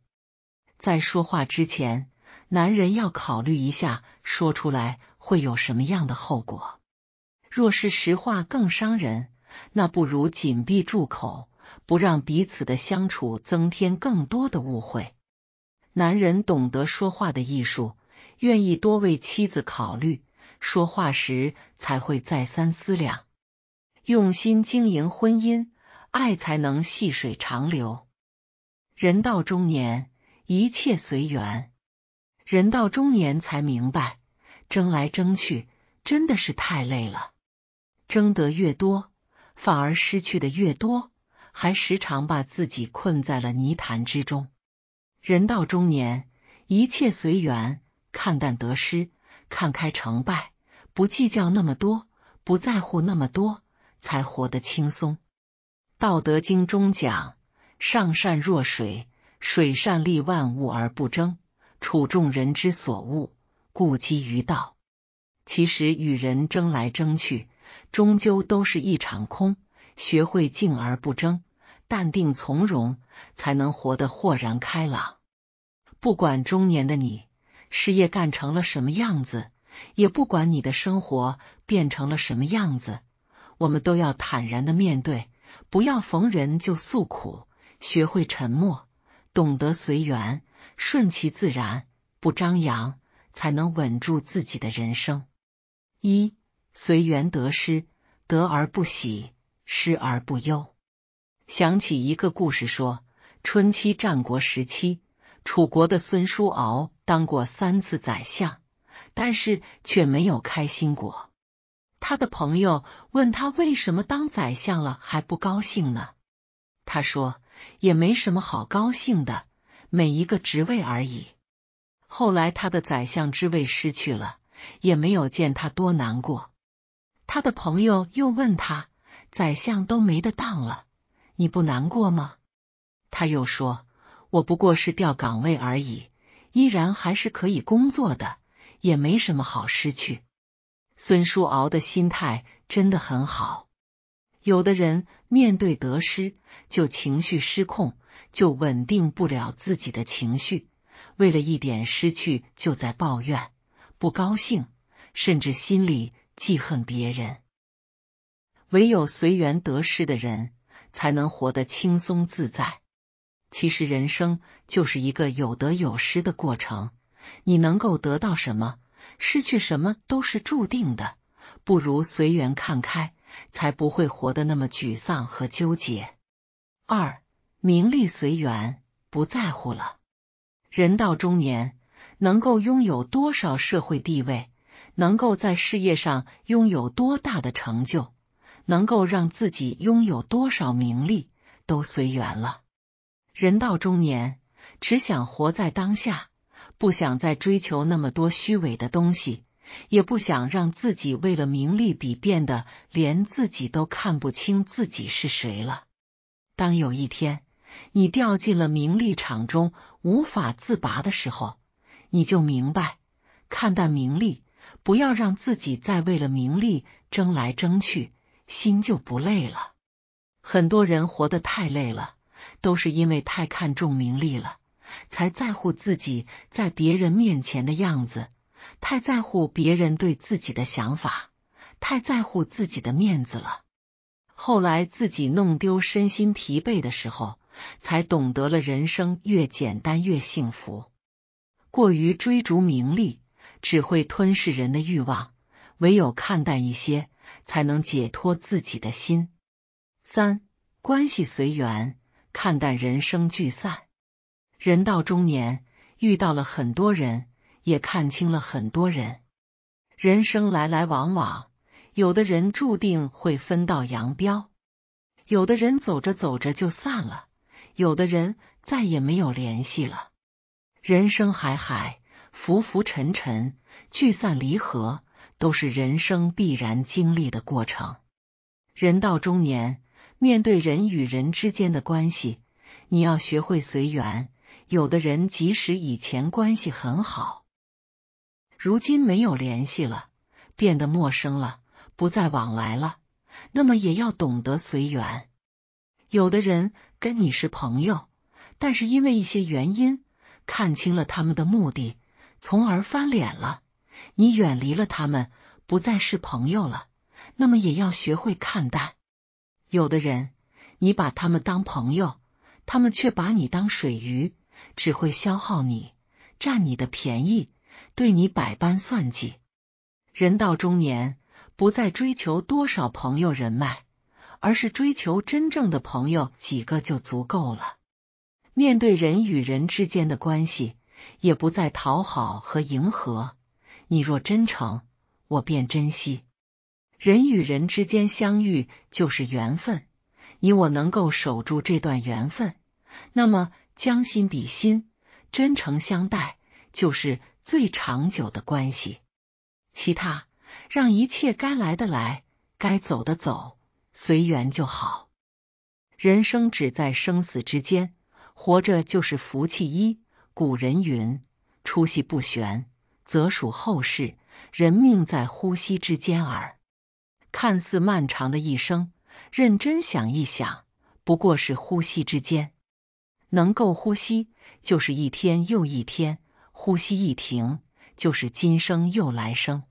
在说话之前，男人要考虑一下说出来会有什么样的后果。若是实话更伤人，那不如紧闭住口，不让彼此的相处增添更多的误会。男人懂得说话的艺术，愿意多为妻子考虑。说话时才会再三思量，用心经营婚姻，爱才能细水长流。人到中年，一切随缘。人到中年才明白，争来争去真的是太累了，争得越多，反而失去的越多，还时常把自己困在了泥潭之中。人到中年，一切随缘，看淡得失。看开成败，不计较那么多，不在乎那么多，才活得轻松。道德经中讲：“上善若水，水善利万物而不争，处众人之所恶，故几于道。”其实与人争来争去，终究都是一场空。学会静而不争，淡定从容，才能活得豁然开朗。不管中年的你。事业干成了什么样子，也不管你的生活变成了什么样子，我们都要坦然的面对，不要逢人就诉苦，学会沉默，懂得随缘，顺其自然，不张扬，才能稳住自己的人生。一随缘得失，得而不喜，失而不忧。想起一个故事，说春秋战国时期，楚国的孙叔敖。当过三次宰相，但是却没有开心过。他的朋友问他为什么当宰相了还不高兴呢？他说也没什么好高兴的，每一个职位而已。后来他的宰相之位失去了，也没有见他多难过。他的朋友又问他：“宰相都没得当了，你不难过吗？”他又说：“我不过是调岗位而已。”依然还是可以工作的，也没什么好失去。孙叔敖的心态真的很好。有的人面对得失就情绪失控，就稳定不了自己的情绪，为了一点失去就在抱怨、不高兴，甚至心里记恨别人。唯有随缘得失的人，才能活得轻松自在。其实人生就是一个有得有失的过程，你能够得到什么，失去什么都是注定的，不如随缘看开，才不会活得那么沮丧和纠结。二名利随缘，不在乎了。人到中年，能够拥有多少社会地位，能够在事业上拥有多大的成就，能够让自己拥有多少名利，都随缘了。人到中年，只想活在当下，不想再追求那么多虚伪的东西，也不想让自己为了名利比变得连自己都看不清自己是谁了。当有一天你掉进了名利场中无法自拔的时候，你就明白，看淡名利，不要让自己再为了名利争来争去，心就不累了。很多人活得太累了。都是因为太看重名利了，才在乎自己在别人面前的样子，太在乎别人对自己的想法，太在乎自己的面子了。后来自己弄丢身心疲惫的时候，才懂得了人生越简单越幸福。过于追逐名利，只会吞噬人的欲望。唯有看淡一些，才能解脱自己的心。三关系随缘。看淡人生聚散，人到中年遇到了很多人，也看清了很多人。人生来来往往，有的人注定会分道扬镳，有的人走着走着就散了，有的人再也没有联系了。人生海海，浮浮沉沉，聚散离合都是人生必然经历的过程。人到中年。面对人与人之间的关系，你要学会随缘。有的人即使以前关系很好，如今没有联系了，变得陌生了，不再往来了，那么也要懂得随缘。有的人跟你是朋友，但是因为一些原因看清了他们的目的，从而翻脸了，你远离了他们，不再是朋友了，那么也要学会看淡。有的人，你把他们当朋友，他们却把你当水鱼，只会消耗你，占你的便宜，对你百般算计。人到中年，不再追求多少朋友人脉，而是追求真正的朋友，几个就足够了。面对人与人之间的关系，也不再讨好和迎合。你若真诚，我便珍惜。人与人之间相遇就是缘分，你我能够守住这段缘分，那么将心比心，真诚相待，就是最长久的关系。其他让一切该来的来，该走的走，随缘就好。人生只在生死之间，活着就是福气。一古人云：“出息不悬，则属后世；人命在呼吸之间耳。”看似漫长的一生，认真想一想，不过是呼吸之间。能够呼吸，就是一天又一天；呼吸一停，就是今生又来生。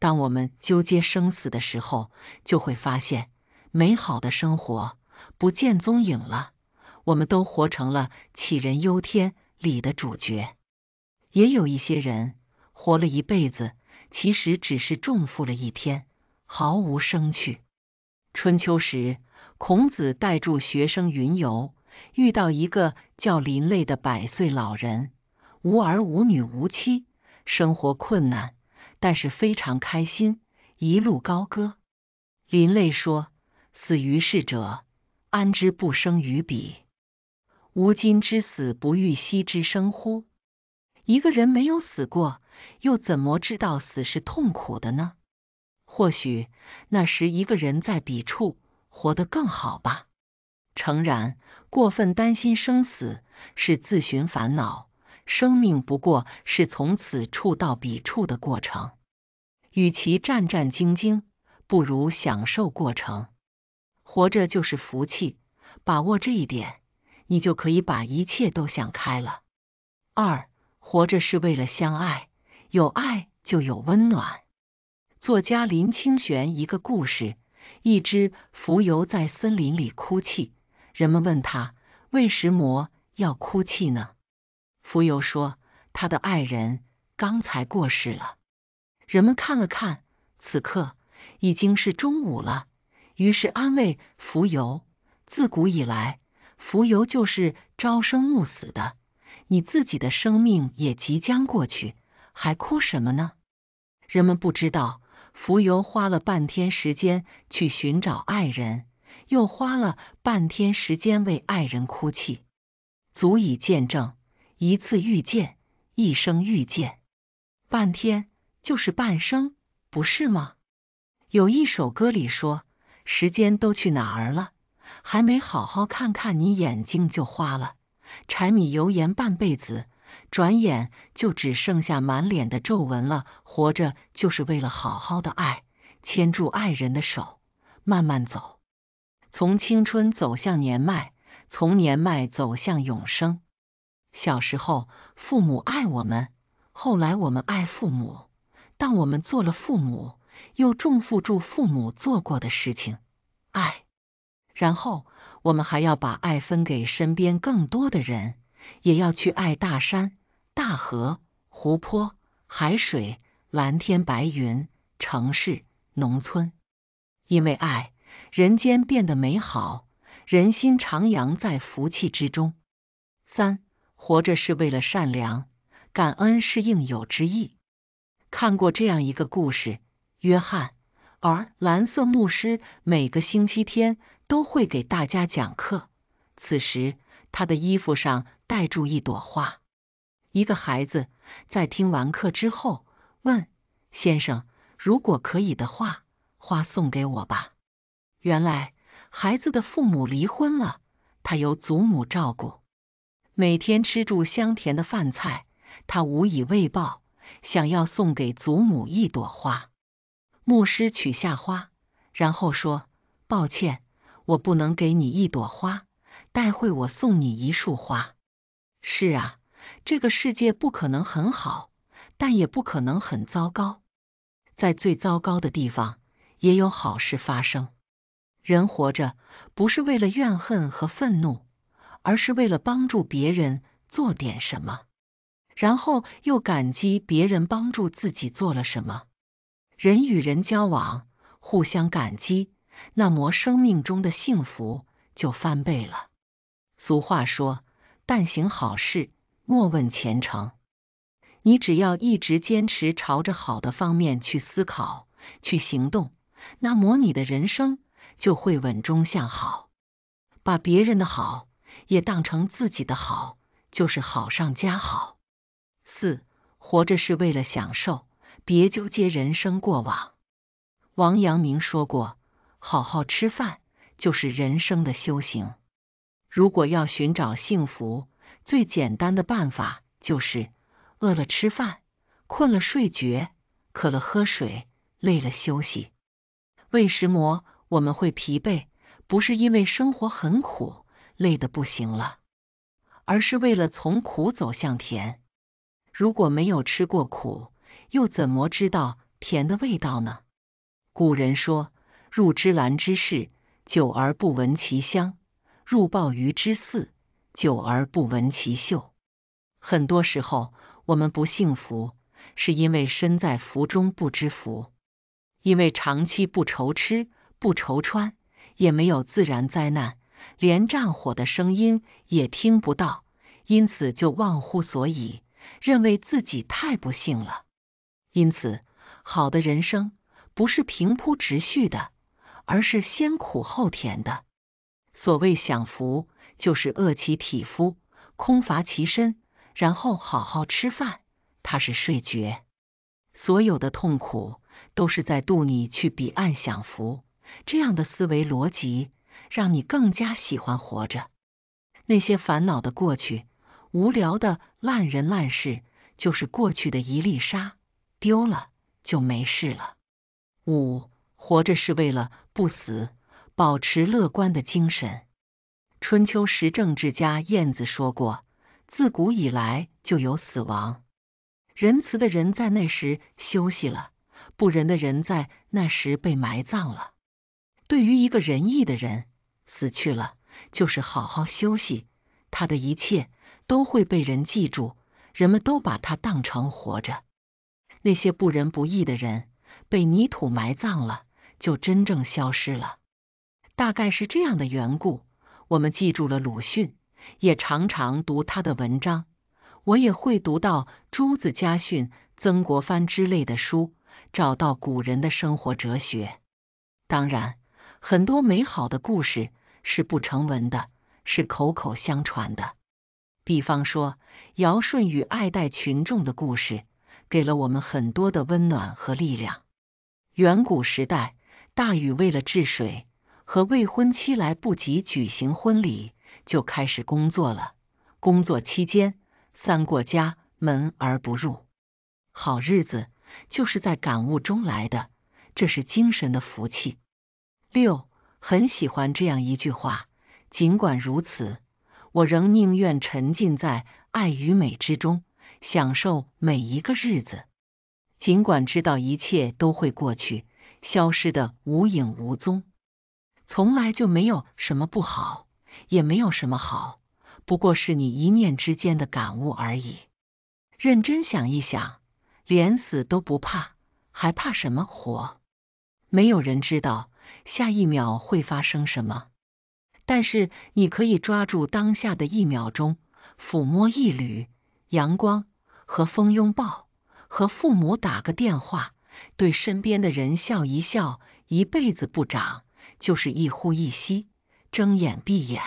当我们纠结生死的时候，就会发现美好的生活不见踪影了。我们都活成了杞人忧天里的主角。也有一些人活了一辈子，其实只是重负了一天。毫无生趣。春秋时，孔子带住学生云游，遇到一个叫林累的百岁老人，无儿无女无妻，生活困难，但是非常开心，一路高歌。林累说：“死于世者，安之不生于彼？吾今之死，不欲惜之生乎？一个人没有死过，又怎么知道死是痛苦的呢？”或许那时一个人在彼处活得更好吧。诚然，过分担心生死是自寻烦恼。生命不过是从此处到彼处的过程，与其战战兢兢，不如享受过程。活着就是福气，把握这一点，你就可以把一切都想开了。二，活着是为了相爱，有爱就有温暖。作家林清玄一个故事：一只蜉蝣在森林里哭泣，人们问他为什么要哭泣呢？蜉蝣说：“他的爱人刚才过世了。”人们看了看，此刻已经是中午了，于是安慰蜉蝣：“自古以来，蜉蝣就是朝生暮死的，你自己的生命也即将过去，还哭什么呢？”人们不知道。浮游花了半天时间去寻找爱人，又花了半天时间为爱人哭泣，足以见证一次遇见，一生遇见。半天就是半生，不是吗？有一首歌里说：“时间都去哪儿了？还没好好看看你眼睛就花了，柴米油盐半辈子。”转眼就只剩下满脸的皱纹了。活着就是为了好好的爱，牵住爱人的手，慢慢走，从青春走向年迈，从年迈走向永生。小时候，父母爱我们，后来我们爱父母，当我们做了父母，又重负住父母做过的事情，爱。然后，我们还要把爱分给身边更多的人，也要去爱大山。大河、湖泊、海水、蓝天、白云、城市、农村，因为爱，人间变得美好，人心徜徉在福气之中。三，活着是为了善良，感恩是应有之意。看过这样一个故事：约翰，而蓝色牧师每个星期天都会给大家讲课，此时他的衣服上戴住一朵花。一个孩子在听完课之后问先生：“如果可以的话，花送给我吧。”原来孩子的父母离婚了，他由祖母照顾，每天吃住香甜的饭菜，他无以为报，想要送给祖母一朵花。牧师取下花，然后说：“抱歉，我不能给你一朵花，待会我送你一束花。”是啊。这个世界不可能很好，但也不可能很糟糕。在最糟糕的地方，也有好事发生。人活着不是为了怨恨和愤怒，而是为了帮助别人做点什么，然后又感激别人帮助自己做了什么。人与人交往，互相感激，那么生命中的幸福就翻倍了。俗话说：“但行好事。”莫问前程，你只要一直坚持朝着好的方面去思考、去行动，那模拟的人生就会稳中向好。把别人的好也当成自己的好，就是好上加好。四，活着是为了享受，别纠结人生过往。王阳明说过：“好好吃饭就是人生的修行。”如果要寻找幸福，最简单的办法就是饿了吃饭，困了睡觉，渴了喝水，累了休息。为什么我们会疲惫？不是因为生活很苦，累得不行了，而是为了从苦走向甜。如果没有吃过苦，又怎么知道甜的味道呢？古人说：“入芝兰之室，久而不闻其香；入鲍鱼之肆，”久而不闻其嗅。很多时候，我们不幸福，是因为身在福中不知福。因为长期不愁吃不愁穿，也没有自然灾难，连战火的声音也听不到，因此就忘乎所以，认为自己太不幸了。因此，好的人生不是平铺直叙的，而是先苦后甜的。所谓享福。就是饿其体肤，空乏其身，然后好好吃饭。他是睡觉，所有的痛苦都是在渡你去彼岸享福。这样的思维逻辑，让你更加喜欢活着。那些烦恼的过去，无聊的烂人烂事，就是过去的一粒沙，丢了就没事了。五，活着是为了不死，保持乐观的精神。春秋时政治家晏子说过：“自古以来就有死亡，仁慈的人在那时休息了，不仁的人在那时被埋葬了。对于一个仁义的人，死去了就是好好休息，他的一切都会被人记住，人们都把他当成活着。那些不仁不义的人被泥土埋葬了，就真正消失了。大概是这样的缘故。”我们记住了鲁迅，也常常读他的文章。我也会读到《朱子家训》《曾国藩》之类的书，找到古人的生活哲学。当然，很多美好的故事是不成文的，是口口相传的。比方说，尧舜禹爱戴群众的故事，给了我们很多的温暖和力量。远古时代，大禹为了治水。和未婚妻来不及举行婚礼，就开始工作了。工作期间，三过家门而不入。好日子就是在感悟中来的，这是精神的福气。六很喜欢这样一句话：尽管如此，我仍宁愿沉浸在爱与美之中，享受每一个日子。尽管知道一切都会过去，消失的无影无踪。从来就没有什么不好，也没有什么好，不过是你一念之间的感悟而已。认真想一想，连死都不怕，还怕什么活？没有人知道下一秒会发生什么，但是你可以抓住当下的一秒钟，抚摸一缕阳光，和风拥抱，和父母打个电话，对身边的人笑一笑，一辈子不长。就是一呼一吸，睁眼闭眼。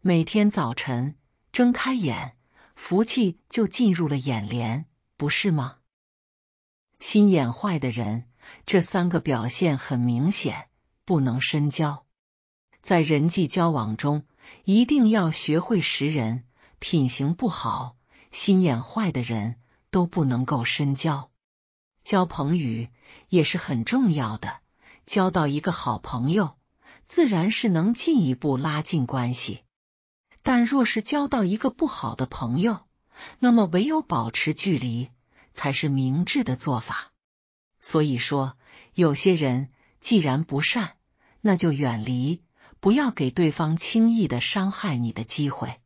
每天早晨睁开眼，福气就进入了眼帘，不是吗？心眼坏的人，这三个表现很明显，不能深交。在人际交往中，一定要学会识人，品行不好、心眼坏的人都不能够深交。交朋友也是很重要的。交到一个好朋友，自然是能进一步拉近关系；但若是交到一个不好的朋友，那么唯有保持距离才是明智的做法。所以说，有些人既然不善，那就远离，不要给对方轻易的伤害你的机会。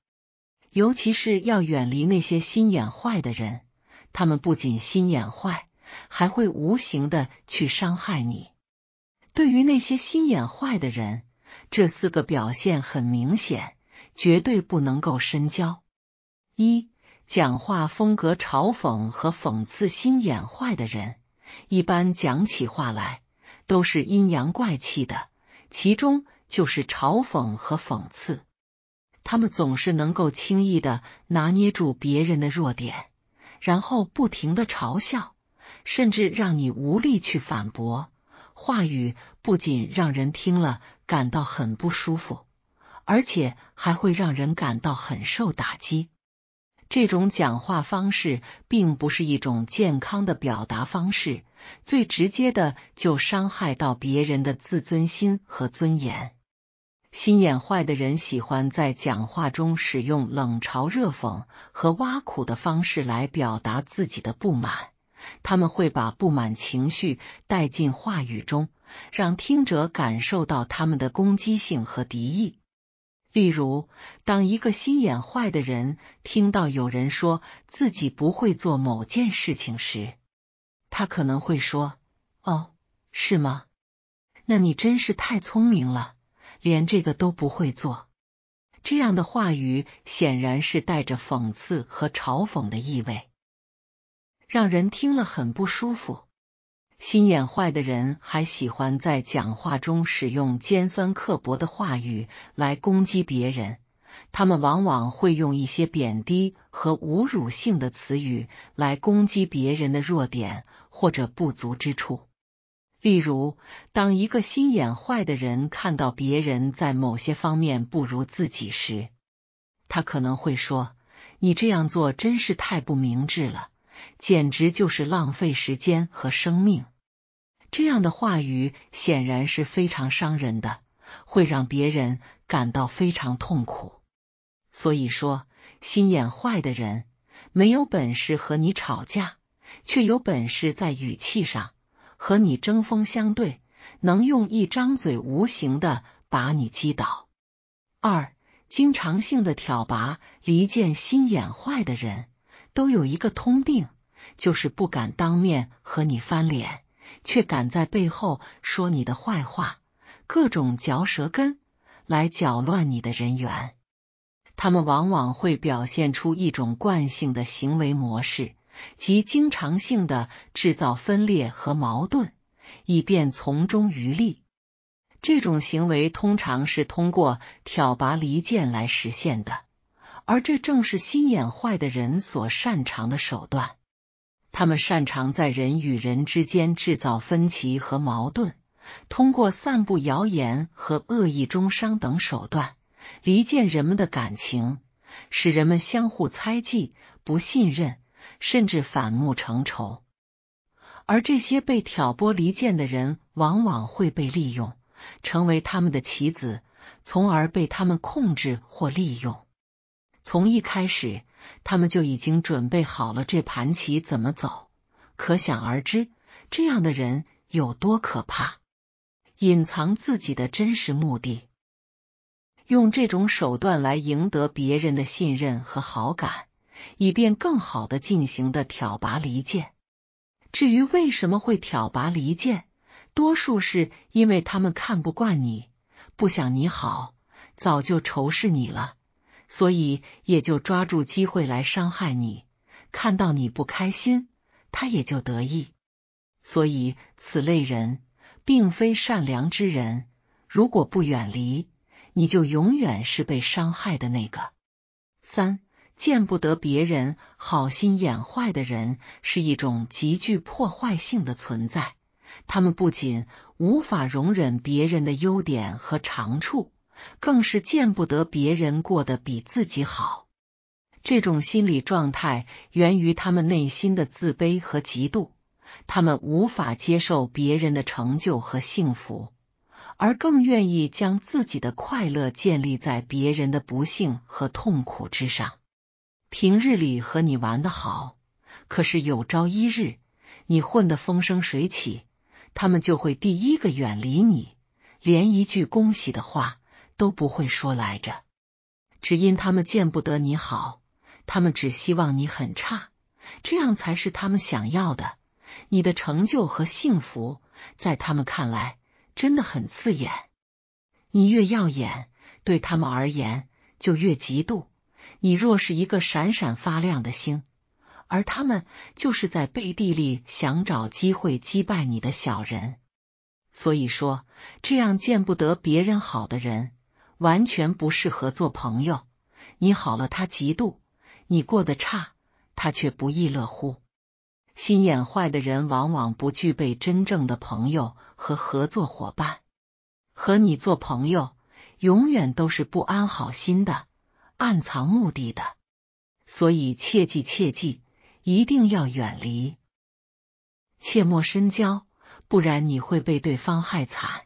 尤其是要远离那些心眼坏的人，他们不仅心眼坏，还会无形的去伤害你。对于那些心眼坏的人，这四个表现很明显，绝对不能够深交。一、讲话风格嘲讽和讽刺。心眼坏的人一般讲起话来都是阴阳怪气的，其中就是嘲讽和讽刺。他们总是能够轻易的拿捏住别人的弱点，然后不停的嘲笑，甚至让你无力去反驳。话语不仅让人听了感到很不舒服，而且还会让人感到很受打击。这种讲话方式并不是一种健康的表达方式，最直接的就伤害到别人的自尊心和尊严。心眼坏的人喜欢在讲话中使用冷嘲热讽和挖苦的方式来表达自己的不满。他们会把不满情绪带进话语中，让听者感受到他们的攻击性和敌意。例如，当一个心眼坏的人听到有人说自己不会做某件事情时，他可能会说：“哦，是吗？那你真是太聪明了，连这个都不会做。”这样的话语显然是带着讽刺和嘲讽的意味。让人听了很不舒服。心眼坏的人还喜欢在讲话中使用尖酸刻薄的话语来攻击别人。他们往往会用一些贬低和侮辱性的词语来攻击别人的弱点或者不足之处。例如，当一个心眼坏的人看到别人在某些方面不如自己时，他可能会说：“你这样做真是太不明智了。”简直就是浪费时间和生命。这样的话语显然是非常伤人的，会让别人感到非常痛苦。所以说，心眼坏的人没有本事和你吵架，却有本事在语气上和你针锋相对，能用一张嘴无形的把你击倒。二、经常性的挑拔离间，心眼坏的人。都有一个通病，就是不敢当面和你翻脸，却敢在背后说你的坏话，各种嚼舌根来搅乱你的人员。他们往往会表现出一种惯性的行为模式，即经常性的制造分裂和矛盾，以便从中渔利。这种行为通常是通过挑拨离间来实现的。而这正是心眼坏的人所擅长的手段。他们擅长在人与人之间制造分歧和矛盾，通过散布谣言和恶意中伤等手段，离间人们的感情，使人们相互猜忌、不信任，甚至反目成仇。而这些被挑拨离间的人，往往会被利用，成为他们的棋子，从而被他们控制或利用。从一开始，他们就已经准备好了这盘棋怎么走，可想而知，这样的人有多可怕。隐藏自己的真实目的，用这种手段来赢得别人的信任和好感，以便更好的进行的挑拔离间。至于为什么会挑拔离间，多数是因为他们看不惯你，不想你好，早就仇视你了。所以也就抓住机会来伤害你，看到你不开心，他也就得意。所以此类人并非善良之人，如果不远离，你就永远是被伤害的那个。三见不得别人好心眼坏的人是一种极具破坏性的存在，他们不仅无法容忍别人的优点和长处。更是见不得别人过得比自己好。这种心理状态源于他们内心的自卑和嫉妒，他们无法接受别人的成就和幸福，而更愿意将自己的快乐建立在别人的不幸和痛苦之上。平日里和你玩的好，可是有朝一日你混得风生水起，他们就会第一个远离你，连一句恭喜的话。都不会说来着，只因他们见不得你好，他们只希望你很差，这样才是他们想要的。你的成就和幸福，在他们看来真的很刺眼。你越耀眼，对他们而言就越嫉妒。你若是一个闪闪发亮的星，而他们就是在背地里想找机会击败你的小人。所以说，这样见不得别人好的人。完全不适合做朋友。你好了，他嫉妒；你过得差，他却不亦乐乎。心眼坏的人往往不具备真正的朋友和合作伙伴。和你做朋友，永远都是不安好心的，暗藏目的的。所以，切记切记，一定要远离，切莫深交，不然你会被对方害惨。